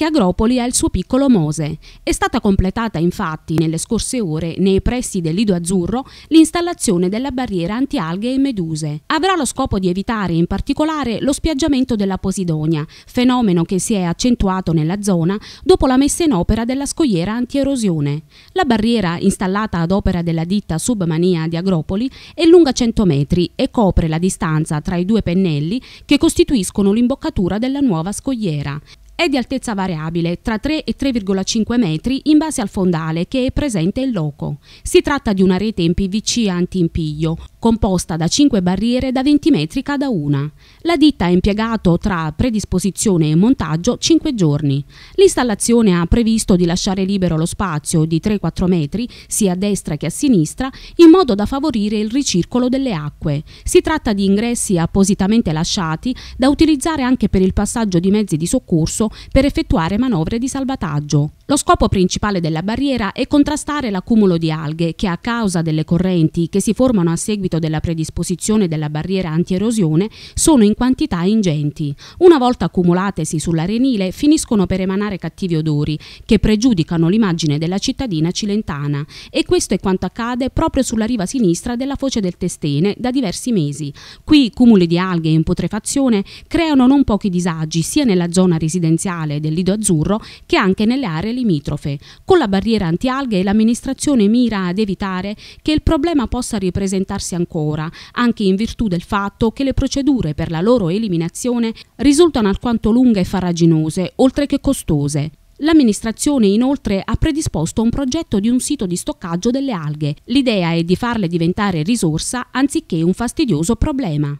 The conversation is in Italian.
anche Agropoli ha il suo piccolo Mose. È stata completata infatti nelle scorse ore nei pressi del Lido Azzurro l'installazione della barriera antialghe e meduse. Avrà lo scopo di evitare in particolare lo spiaggiamento della Posidonia, fenomeno che si è accentuato nella zona dopo la messa in opera della scogliera antierosione. La barriera installata ad opera della ditta Submania di Agropoli è lunga 100 metri e copre la distanza tra i due pennelli che costituiscono l'imboccatura della nuova scogliera. È di altezza variabile, tra 3 e 3,5 metri in base al fondale che è presente in loco. Si tratta di una rete in PVC anti-impiglio, composta da 5 barriere da 20 metri cada una. La ditta ha impiegato tra predisposizione e montaggio 5 giorni. L'installazione ha previsto di lasciare libero lo spazio di 3-4 metri, sia a destra che a sinistra, in modo da favorire il ricircolo delle acque. Si tratta di ingressi appositamente lasciati da utilizzare anche per il passaggio di mezzi di soccorso per effettuare manovre di salvataggio. Lo scopo principale della barriera è contrastare l'accumulo di alghe che a causa delle correnti che si formano a seguito della predisposizione della barriera antierosione sono in quantità ingenti. Una volta accumulatesi sull'arenile finiscono per emanare cattivi odori che pregiudicano l'immagine della cittadina cilentana e questo è quanto accade proprio sulla riva sinistra della foce del Testene da diversi mesi. Qui cumuli di alghe in putrefazione creano non pochi disagi sia nella zona residenziale essenziale del lido azzurro che anche nelle aree limitrofe. Con la barriera antialghe l'amministrazione mira ad evitare che il problema possa ripresentarsi ancora, anche in virtù del fatto che le procedure per la loro eliminazione risultano alquanto lunghe e farraginose, oltre che costose. L'amministrazione inoltre ha predisposto un progetto di un sito di stoccaggio delle alghe. L'idea è di farle diventare risorsa anziché un fastidioso problema.